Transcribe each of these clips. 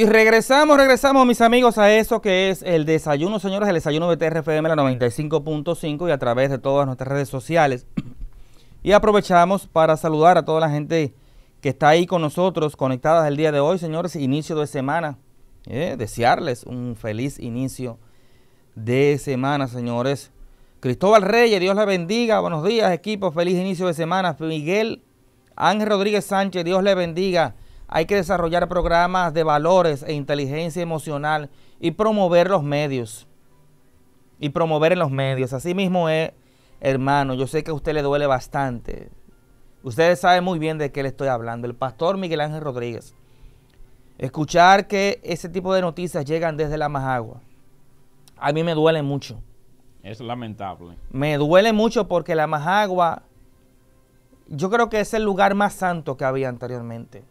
Y regresamos, regresamos mis amigos a eso que es el desayuno, señores, el desayuno de TRFM, la 95.5 y a través de todas nuestras redes sociales. Y aprovechamos para saludar a toda la gente que está ahí con nosotros, conectadas el día de hoy, señores, inicio de semana. Eh, desearles un feliz inicio de semana, señores. Cristóbal Reyes, Dios le bendiga, buenos días equipo, feliz inicio de semana. Miguel Ángel Rodríguez Sánchez, Dios le bendiga. Hay que desarrollar programas de valores e inteligencia emocional y promover los medios. Y promover en los medios. Asimismo es, hermano, yo sé que a usted le duele bastante. Ustedes saben muy bien de qué le estoy hablando. El pastor Miguel Ángel Rodríguez. Escuchar que ese tipo de noticias llegan desde la Majagua. A mí me duele mucho. Es lamentable. Me duele mucho porque la Majagua, yo creo que es el lugar más santo que había anteriormente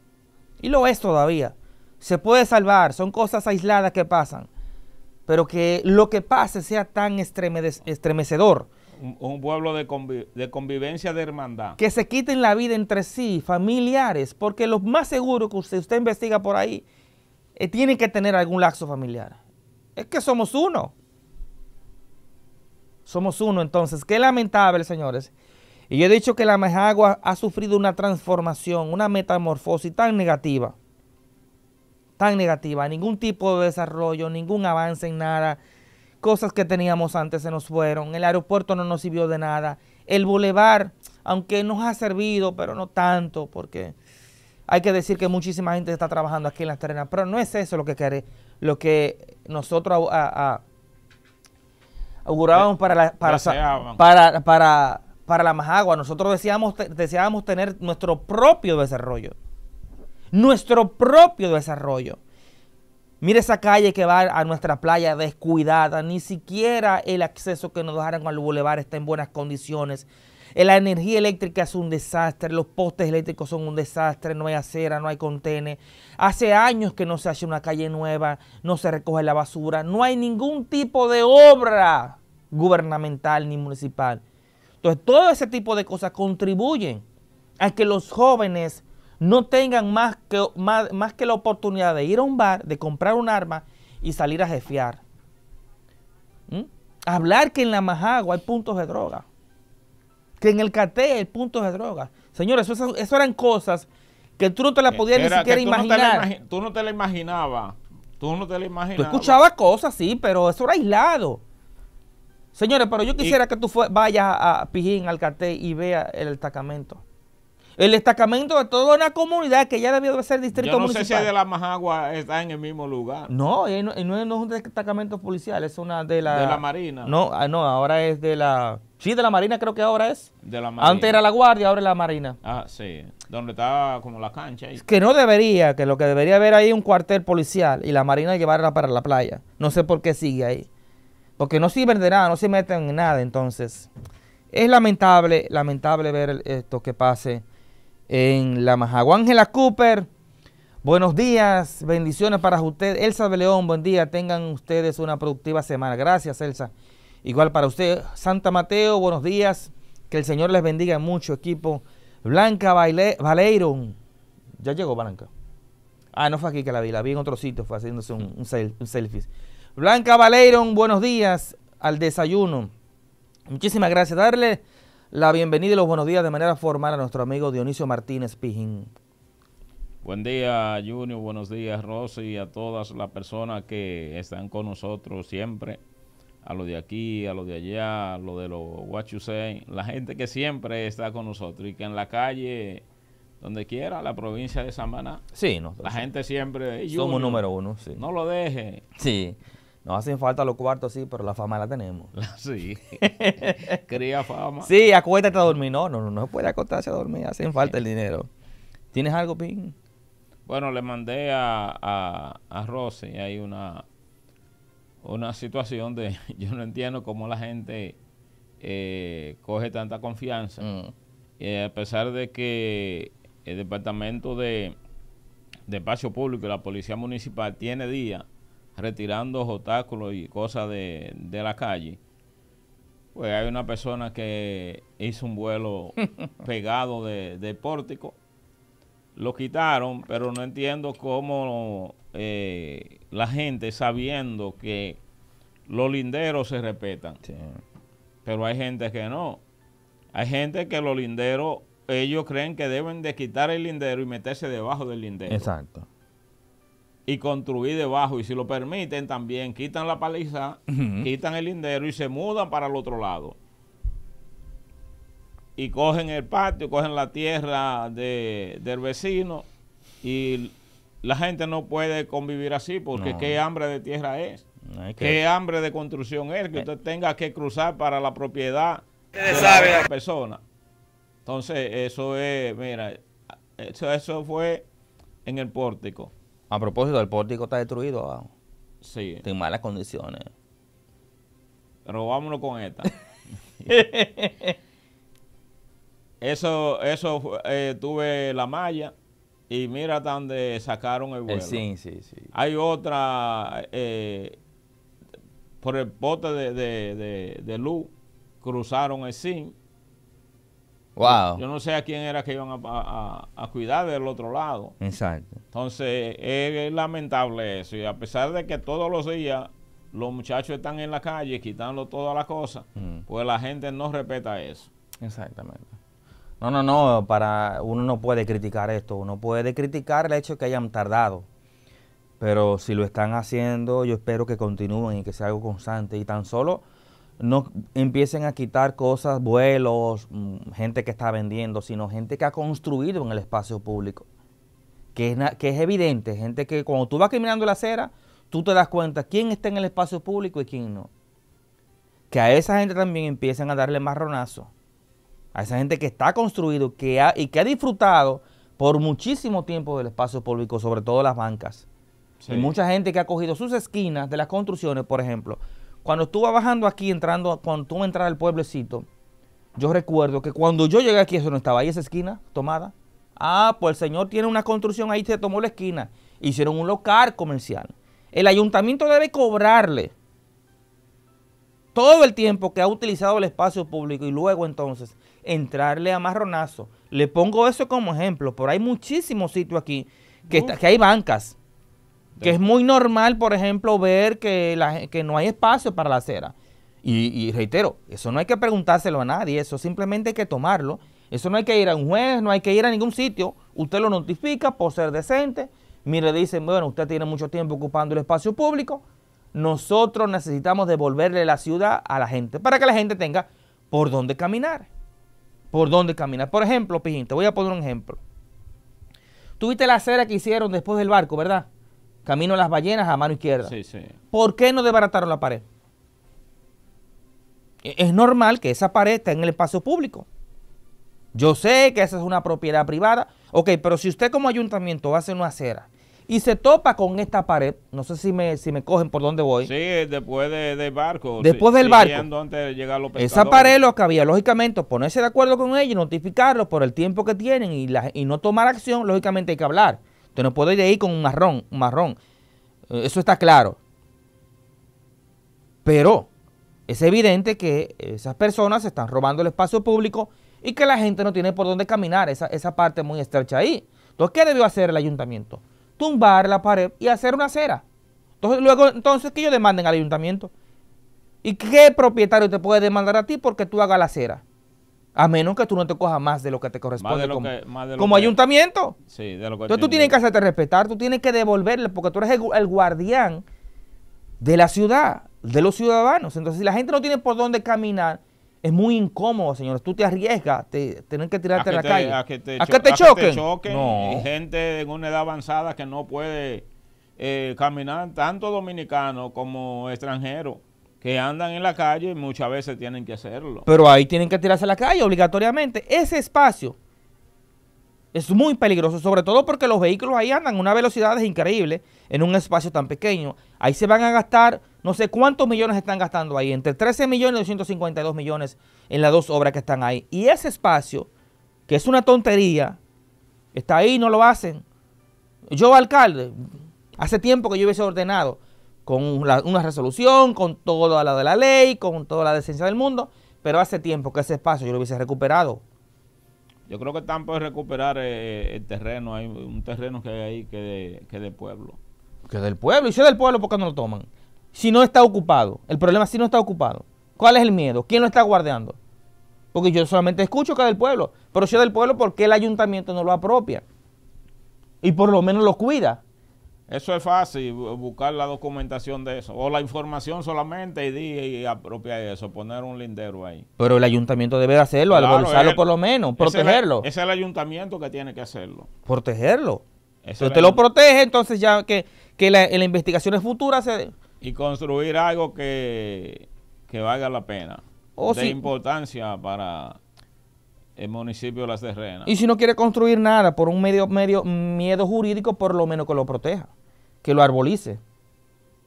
y lo es todavía. Se puede salvar, son cosas aisladas que pasan, pero que lo que pase sea tan estremecedor. Un, pueblo de, convivencia, de hermandad. Que se quiten la vida entre sí, familiares, porque lo más seguro que usted, usted investiga por ahí, eh, tiene que tener algún laxo familiar. Es que somos uno. Somos uno, entonces, qué lamentable, señores, y yo he dicho que la Majagua ha sufrido una transformación, una metamorfosis tan negativa, tan negativa, ningún tipo de desarrollo, ningún avance en nada. Cosas que teníamos antes se nos fueron, el aeropuerto no nos sirvió de nada, el bulevar, aunque nos ha servido, pero no tanto, porque hay que decir que muchísima gente está trabajando aquí en las terrenas, pero no es eso lo que quiere, lo que nosotros augurábamos para, para para la Majagua. Nosotros deseábamos tener nuestro propio desarrollo. Nuestro propio desarrollo. Mire esa calle que va a nuestra playa descuidada. Ni siquiera el acceso que nos dejaron al bulevar está en buenas condiciones. La energía eléctrica es un desastre, los postes eléctricos son un desastre, no hay acera, no hay contenedores. Hace años que no se hace una calle nueva, no se recoge la basura, no hay ningún tipo de obra gubernamental ni municipal. Entonces, todo ese tipo de cosas contribuyen a que los jóvenes no tengan más que, más, que la oportunidad de ir a un bar, de comprar un arma y salir a jefear. ¿Mm? Hablar que en la Majagua hay puntos de droga. Que en el CATE hay puntos de droga. Señores, eso, eran cosas que tú no te las podías ni siquiera imaginar. tú no te la imaginabas. Tú no te la imaginabas. Tú escuchabas cosas, sí, pero eso era aislado. Señores, pero yo quisiera que tú vayas a Pijín, Alcatel y veas el destacamento. El destacamento de toda una comunidad que ya debió de ser distrito yo no sé si es de la Majagua está en el mismo lugar. No, eh, no, eh, no, es un destacamento policial, es una de la... De la Marina. No, ah, no, ahora es de la... Sí, de la Marina creo que ahora es. De la Marina. Antes era la Guardia, ahora es la Marina. Ah, sí. Donde está como la cancha. Ahí. que no debería, que lo que debería haber ahí es un cuartel policial y la Marina llevarla para la playa. No sé por qué sigue ahí porque no se venderá, nada, no se meten en nada. Entonces, es lamentable, lamentable ver esto que pase en la Majagua. Ángela Cooper, buenos días, bendiciones para usted. Elsa de León, buen día, tengan ustedes una productiva semana. Gracias, Elsa. Igual para usted, Santa Mateo, buenos días. Que el Señor les bendiga mucho, equipo. Blanca Baile ya llegó Blanca. Ah, no fue aquí que la vi, la vi en otro sitio, fue haciéndose un, un selfie. Blanca Baleiron, buenos días al desayuno. Muchísimas gracias. Darle la bienvenida y los buenos días de manera formal a nuestro amigo Dionisio Martínez Pijín. Buen día, Junior. Buenos días, Rosy, a todas las personas que están con nosotros siempre. A los de aquí, a los de allá, a los de los What you say, La gente que siempre está con nosotros y que en la calle donde quiera, la provincia de Samaná. Sí, nosotros. La gente siempre. Somos número uno, sí. No lo deje. Sí. Nos hacen falta los cuartos, sí, pero la fama la tenemos. Sí. Cría fama. Sí, acuéstate a dormir. No, no, no, no puede acostarse a dormir. Hacen falta el dinero. ¿Tienes algo, Pin? Bueno, le mandé a, a, a Hay una, una situación de. Yo no entiendo cómo la gente eh, coge tanta confianza. Mm. a pesar de que el Departamento de, de Espacio Público y la Policía Municipal tiene días retirando obstáculos y cosas de, la calle, pues hay una persona que hizo un vuelo pegado de, pórtico. Lo quitaron, pero no entiendo cómo eh, la gente sabiendo que los linderos se respetan. Pero hay gente que no. Hay gente que los linderos, ellos creen que deben de quitar el lindero y meterse debajo del lindero. Exacto y construir debajo. Y si lo permiten también, quitan la paliza, quitan el lindero y se mudan para el otro lado. Y cogen el patio, cogen la tierra del vecino y la gente no puede convivir así porque qué hambre de tierra es. Qué hambre de construcción es que eh. usted tenga que cruzar para la propiedad de sabe? la persona. Entonces, eso es, mira, eso, eso fue en el pórtico. A propósito, el pórtico está destruido abajo. Sí. en malas condiciones. Pero vámonos con esta. eso, eso eh, tuve la malla. Y mira donde sacaron el vuelo. Eh, sí, sí, sí. Hay otra eh, por el bote de, de luz, cruzaron el zinc yo no sé a quién era que iban a, cuidar del otro lado. Exacto. Entonces, es, lamentable eso. Y a pesar de que todos los días los muchachos están en la calle quitando todas las cosas, mm. pues la gente no respeta eso. Exactamente. No, no, no, para uno no puede criticar esto, uno puede criticar el hecho de que hayan tardado. Pero si lo están haciendo, yo espero que continúen y que sea algo constante y tan solo no empiecen a quitar cosas, vuelos, mm, gente que está vendiendo, sino gente que ha construido en el espacio público. Que es, que es evidente, gente que cuando tú vas caminando la acera, tú te das cuenta quién está en el espacio público y quién no. Que a esa gente también empiecen a darle marronazo. A esa gente que está construido que ha, y que ha disfrutado por muchísimo tiempo del espacio público, sobre todo las bancas. Y mucha gente que ha cogido sus esquinas de las construcciones, por ejemplo, cuando estuve bajando aquí, entrando, cuando tú entras al pueblecito, yo recuerdo que cuando yo llegué aquí, eso no estaba ahí, esa esquina tomada. Ah, pues el señor tiene una construcción ahí, se tomó la esquina. Hicieron un local comercial. El ayuntamiento debe cobrarle todo el tiempo que ha utilizado el espacio público y luego entonces entrarle a marronazo. Le pongo eso como ejemplo, pero hay muchísimos sitios aquí que, que hay bancas que es muy normal, por ejemplo, ver que, que no hay espacio para la acera. Y, reitero, eso no hay que preguntárselo a nadie, eso simplemente hay que tomarlo. Eso no hay que ir a un juez, no hay que ir a ningún sitio. Usted lo notifica por ser decente. Mire, dicen, bueno, usted tiene mucho tiempo ocupando el espacio público. Nosotros necesitamos devolverle la ciudad a la gente para que la gente tenga por dónde caminar. Por dónde caminar. Por ejemplo, Pijín, te voy a poner un ejemplo. Tuviste la acera que hicieron después del barco, ¿verdad? camino a las ballenas a mano izquierda. ¿Por qué no desbarataron la pared? E-, es normal que esa pared esté en el espacio público. Yo sé que esa es una propiedad privada. Ok, pero si usted como ayuntamiento hace una acera y se topa con esta pared, no sé si me, si me cogen por dónde voy. Sí, después del barco. Después del barco. Antes de esa pared lo que había, lógicamente, ponerse de acuerdo con ellos, notificarlos por el tiempo que tienen y, la, y no tomar acción, lógicamente hay que hablar. Usted no puede ir de ahí con un marrón, un marrón. Eh, eso está claro. Pero es evidente que esas personas están robando el espacio público y que la gente no tiene por dónde caminar, esa, parte muy estrecha ahí. Entonces, ¿qué debió hacer el ayuntamiento? Tumbar la pared y hacer una acera. Entonces, luego, entonces que ellos demanden al ayuntamiento. ¿Y qué propietario te puede demandar a ti porque tú hagas la acera? A menos que tú no te cojas más de lo que te corresponde como, ayuntamiento. Sí, de lo que Entonces tú tienes que hacerte respetar, tú tienes que devolverle, porque tú eres el, guardián de la ciudad, de los ciudadanos. Entonces, si la gente no tiene por dónde caminar, es muy incómodo, señores. Tú te arriesgas te, que tirarte a, la calle. A que te, choquen. Gente en una edad avanzada que no puede eh, caminar, tanto dominicano como extranjero que andan en la calle y muchas veces tienen que hacerlo. Pero ahí tienen que tirarse a la calle obligatoriamente. Ese espacio es muy peligroso, sobre todo porque los vehículos ahí andan a una velocidad increíble en un espacio tan pequeño. Ahí se van a gastar, no sé cuántos millones están gastando ahí, entre 13 millones y 252 millones en las dos obras que están ahí. Y ese espacio, que es una tontería, está ahí, no lo hacen. Yo, alcalde, hace tiempo que yo hubiese ordenado con una resolución, con todo lado de la ley, con toda la decencia del mundo, pero hace tiempo que ese espacio yo lo hubiese recuperado. Yo creo que tampoco es recuperar eh, eh, el terreno, hay un terreno que hay ahí que es que pueblo. Que del pueblo, y si del pueblo, ¿por qué no lo toman? Si no está ocupado, el problema es si no está ocupado. ¿Cuál es el miedo? ¿Quién lo está guardando? Porque yo solamente escucho que es del pueblo, pero si es del pueblo, ¿por qué el ayuntamiento no lo apropia? Y por lo menos lo cuida. Eso es fácil, buscar la documentación de eso, o la información solamente y, apropiar eso, poner un lindero ahí. Pero el ayuntamiento debe hacerlo, claro, por lo menos, protegerlo. Es el, es el, ayuntamiento que tiene que hacerlo. Protegerlo. si usted lo protege, entonces ya que, la, investigación es futura se... Y construir algo que, que valga la pena, de importancia para el municipio de Las Terrenas. Y si no quiere construir nada por un medio, medio mm, miedo jurídico, por lo menos que lo proteja que lo arbolice.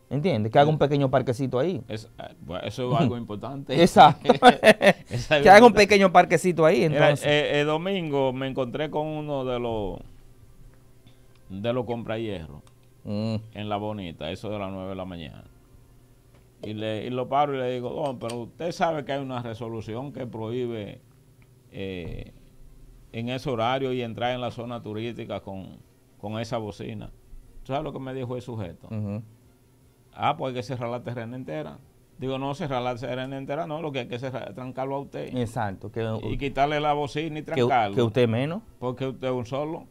¿Entiendes? Que haga un pequeño parquecito ahí. Ah, eso, es algo importante. Exacto. que haga un pequeño parquecito ahí. el eh, eh, domingo me encontré con uno de los de los compra hierro mm. en La Bonita, eso de las 9 de la mañana. Y, le, lo paro y le digo, don, pero usted sabe que hay una resolución que prohíbe eh, en ese horario y entrar en la zona turística con esa bocina lo que me dijo el sujeto? Ah, pues hay que cerrar la terrena entera. Digo, no, cerrar la terrena entera, no, lo que hay que cerrar, trancarlo a usted. Exacto. Que, y quitarle la bocina y trancarlo. Que, usted menos. Porque usted es un solo.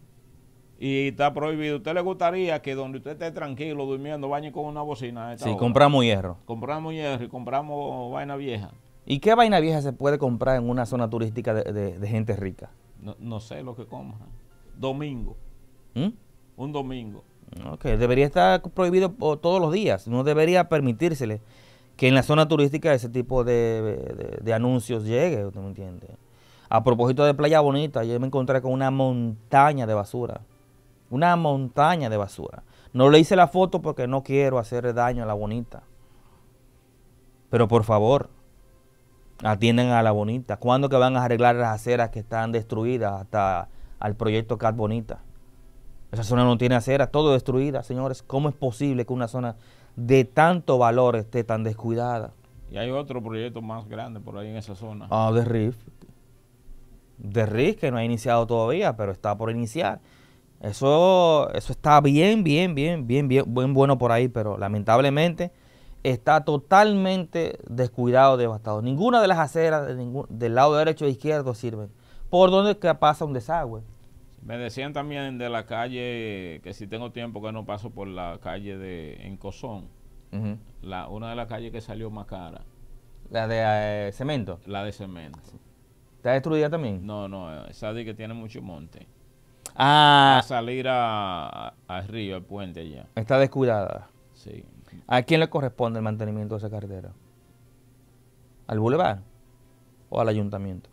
Y está prohibido. ¿Usted le gustaría que donde usted esté tranquilo, durmiendo, bañe con una bocina? Sí, compramos hierro. Compramos hierro y compramos vaina vieja. ¿Y qué vaina vieja se puede comprar en una zona turística de, gente rica? No, sé lo que coma. Domingo. ¿Mm? Un domingo debería estar prohibido todos los días, no debería permitírsele que en la zona turística ese tipo de, anuncios llegue, entiende? A propósito de Playa Bonita, yo me encontré con una montaña de basura, una montaña de basura. No le hice la foto porque no quiero hacer daño a la bonita. Pero por favor, atienden a la bonita. ¿Cuándo que van a arreglar las aceras que están destruidas hasta al proyecto Cat Bonita? Esa zona no tiene acera, todo destruida, señores. ¿Cómo es posible que una zona de tanto valor esté tan descuidada? Y hay otro proyecto más grande por ahí en esa zona. Ah, de RIF. De RIF, que no ha iniciado todavía, pero está por iniciar. Eso, eso está bien, bien, bien, bien, bien, bueno por ahí, pero lamentablemente está totalmente descuidado, devastado. Ninguna de las aceras del lado derecho e izquierdo sirven. Por donde pasa un desagüe. Me decían también de la calle, que si tengo tiempo que no paso por la calle de Encosón, la, una de las calles que salió más cara. ¿La de eh, cemento? La de cemento. ¿Está destruida también? No, no, esa de que tiene mucho monte. Ah. A salir al río, al puente allá. Está descuidada. Sí. ¿A quién le corresponde el mantenimiento de esa carretera? ¿Al bulevar o al ayuntamiento?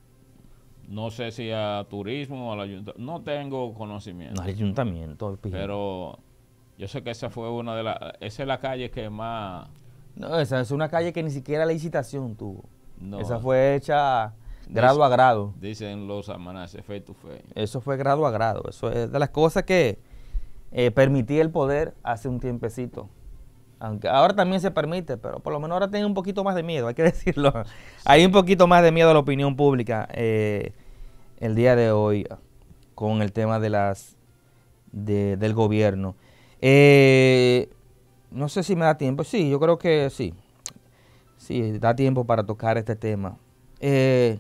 No sé si a turismo o al ayuntamiento. No tengo conocimiento. no Al ayuntamiento. Pero yo sé que esa fue una de las... Esa es la calle que más... No, esa es una calle que ni siquiera la licitación tuvo. No. Esa fue hecha grado a grado. Dicen los amaneces fe to fe. Eso fue grado a grado. Eso es de las cosas que eh, permitía el poder hace un tiempecito. Aunque ahora también se permite, pero por lo menos ahora tengo un poquito más de miedo, hay que decirlo. Hay un poquito más de miedo a la opinión pública eh, el día de hoy con el tema de las del gobierno. Eh, no sé si me da tiempo. Sí, yo creo que sí. Sí, da tiempo para tocar este tema. Eh,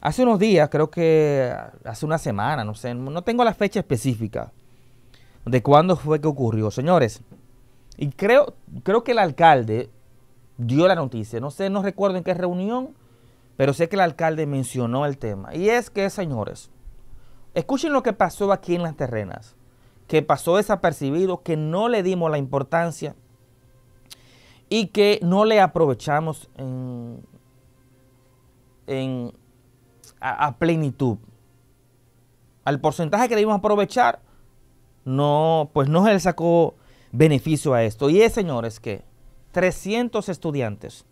hace unos días, creo que hace una semana, no sé, no tengo la fecha específica de cuándo fue que ocurrió. Señores, y creo, creo que el alcalde dio la noticia, no sé, no recuerdo en qué reunión, pero sé que el alcalde mencionó el tema. Y es que, señores, escuchen lo que pasó aquí en las terrenas, que pasó desapercibido, que no le dimos la importancia y que no le aprovechamos en, a, plenitud. Al porcentaje que debimos aprovechar, no, pues no se le sacó beneficio a esto. Y es, señores, que 300 estudiantes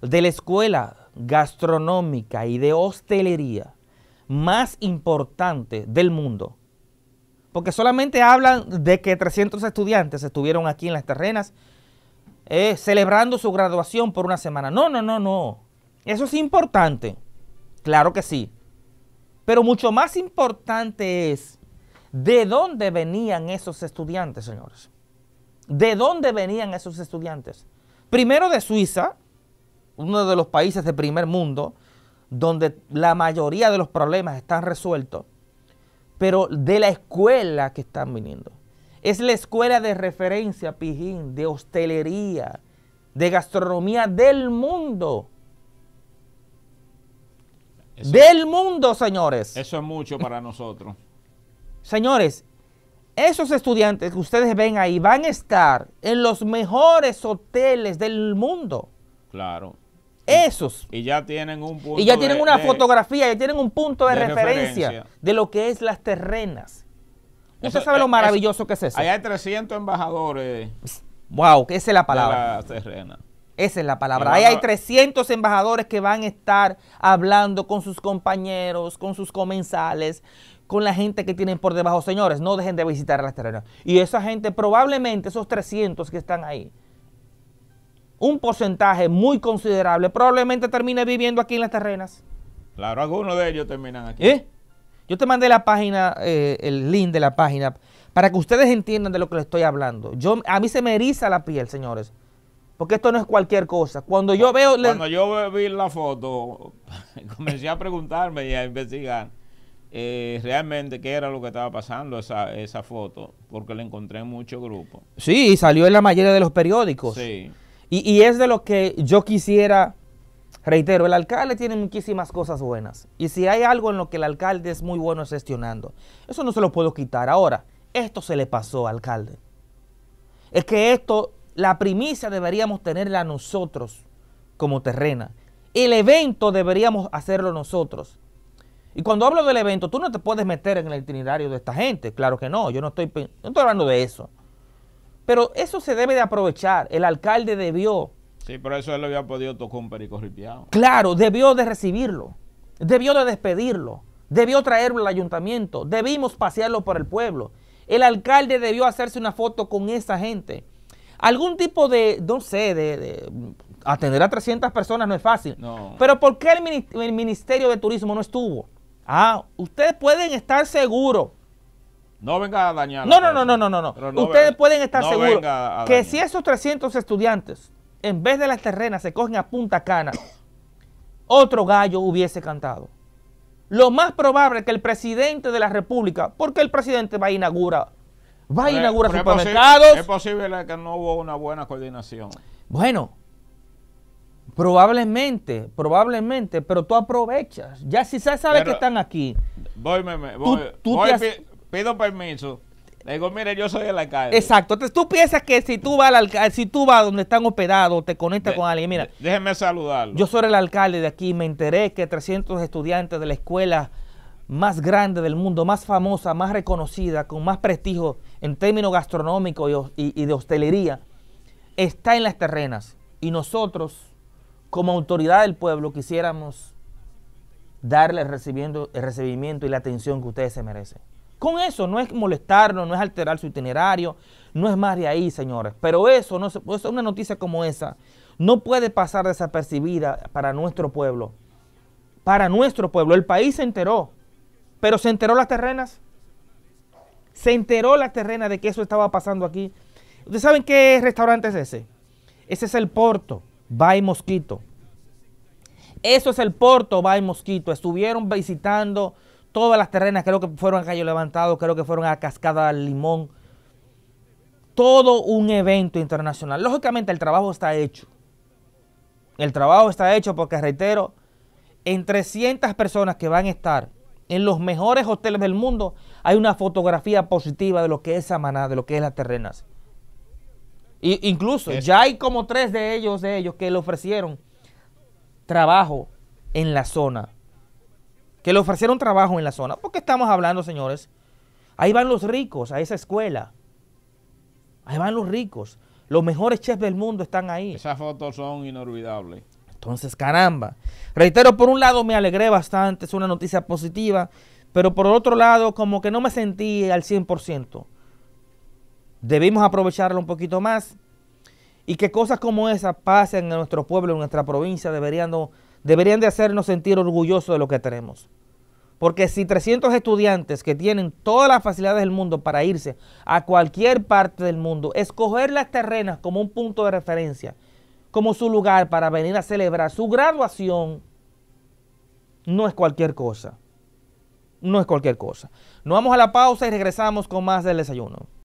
de la escuela gastronómica y de hostelería más importante del mundo, porque solamente hablan de que 300 estudiantes estuvieron aquí en las terrenas eh, celebrando su graduación por una semana. No, no, no, no. Eso es importante. Claro que sí. Pero mucho más importante es de dónde venían esos estudiantes, señores. ¿De dónde venían esos estudiantes? Primero de Suiza, uno de los países de primer mundo, donde la mayoría de los problemas están resueltos, pero de la escuela que están viniendo. Es la escuela de referencia, Pijín, de hostelería, de gastronomía del mundo. del mundo, señores. Eso es mucho para nosotros. Señores, esos estudiantes que ustedes ven ahí van a estar en los mejores hoteles del mundo. Claro. Esos. Y ya tienen un punto. Y ya tienen una fotografía, ya tienen un punto de, referencia, de lo que es las terrenas. Usted sabe lo maravilloso que es eso. hay 300 embajadores. Wow, que esa es la palabra. Esa es la palabra. Ahí hay 300 embajadores que van a estar hablando con sus compañeros, con sus comensales, con la gente que tienen por debajo. Señores, no dejen de visitar las terrenas. Y esa gente, probablemente esos 300 que están ahí, un porcentaje muy considerable, probablemente termine viviendo aquí en las terrenas. Claro, algunos de ellos terminan aquí. ¿Eh? Yo te mandé la página, eh, el link de la página, para que ustedes entiendan de lo que les estoy hablando. Yo, a mí se me eriza la piel, señores. Porque esto no es cualquier cosa. Cuando yo veo... Cuando yo vi la foto, comencé a preguntarme y a investigar. Eh, realmente qué era lo que estaba pasando esa, esa foto, porque la encontré en muchos grupos. Sí, salió en la mayoría de los periódicos. Sí. Y, es de lo que yo quisiera, reitero, el alcalde tiene muchísimas cosas buenas. Y si hay algo en lo que el alcalde es muy bueno gestionando, eso no se lo puedo quitar. Ahora, esto se le pasó, al alcalde. Es que esto, la primicia deberíamos tenerla nosotros como terrena. El evento deberíamos hacerlo nosotros. Y cuando hablo del evento, tú no te puedes meter en el itinerario de esta gente. Claro que no, yo no estoy, hablando de eso. Pero eso se debe de aprovechar. El alcalde debió. Sí, pero eso él lo había podido tocar un perico Claro, debió de recibirlo. Debió de despedirlo. Debió traerlo al ayuntamiento. Debimos pasearlo por el pueblo. El alcalde debió hacerse una foto con esa gente. Algún tipo de, no sé, de, atender a 300 personas no es fácil. Pero ¿por qué el Ministerio de Turismo no estuvo? Ah, ustedes pueden estar seguros. No venga a dañar. No, no, no, no, no, no, Ustedes pueden estar seguros que si esos 300 estudiantes, en vez de las terrenas, se cogen a punta cana, otro gallo hubiese cantado. Lo más probable es que el presidente de la República, porque el presidente va a inaugurar, va a inaugurar supermercados. Es es posible que no hubo una buena coordinación. Bueno, Probablemente, probablemente, pero tú aprovechas. Ya si sabes que están aquí. Voy, me voy, pido permiso. Le digo, mire, yo soy el alcalde. Exacto. Entonces tú piensas que si tú vas al si tú vas donde están operados, te conectas con alguien. Mira, déjeme saludarlo. Yo soy el alcalde de aquí. Me enteré que 300 estudiantes de la escuela más grande del mundo, más famosa, más reconocida, con más prestigio en términos gastronómicos y, y de hostelería, está en las terrenas. Y nosotros como autoridad del pueblo quisiéramos darle el recibimiento, y la atención que ustedes se merecen. Con eso no es molestarnos, no es alterar su itinerario, no es más de ahí, señores. Pero eso, no, eso, una noticia como esa no puede pasar desapercibida para nuestro pueblo. Para nuestro pueblo. El país se enteró, pero se enteró las terrenas. Se enteró las terrenas de que eso estaba pasando aquí. ¿Ustedes saben qué restaurante es ese? Ese es el Porto y Mosquito. Eso es el Porto y Mosquito. Estuvieron visitando todas las terrenas, creo que fueron a Cayo Levantado, creo que fueron a Cascada del Limón. Todo un evento internacional. Lógicamente el trabajo está hecho. El trabajo está hecho porque, reitero, entre 300 personas que van a estar en los mejores hoteles del mundo, hay una fotografía positiva de lo que es Samaná, de lo que es la terrenas incluso eh. ya hay como tres de ellos, de ellos que le ofrecieron trabajo en la zona. Que le ofrecieron trabajo en la zona. Porque estamos hablando, señores. Ahí van los ricos a esa escuela. Ahí van los ricos. Los mejores chefs del mundo están ahí. Esas fotos son inolvidables. Entonces, caramba. Reitero, por un lado me alegré bastante, es una noticia positiva, pero por otro lado como que no me sentí al 100%. Debimos aprovecharlo un poquito más y que cosas como esas pasen en nuestro pueblo, en nuestra provincia, deberían, deberían de hacernos sentir orgullosos de lo que tenemos. Porque si 300 estudiantes que tienen todas las facilidades del mundo para irse a cualquier parte del mundo, escoger las terrenas como un punto de referencia, como su lugar para venir a celebrar su graduación, no es cualquier cosa. No es cualquier cosa. Nos vamos a la pausa y regresamos con más del desayuno.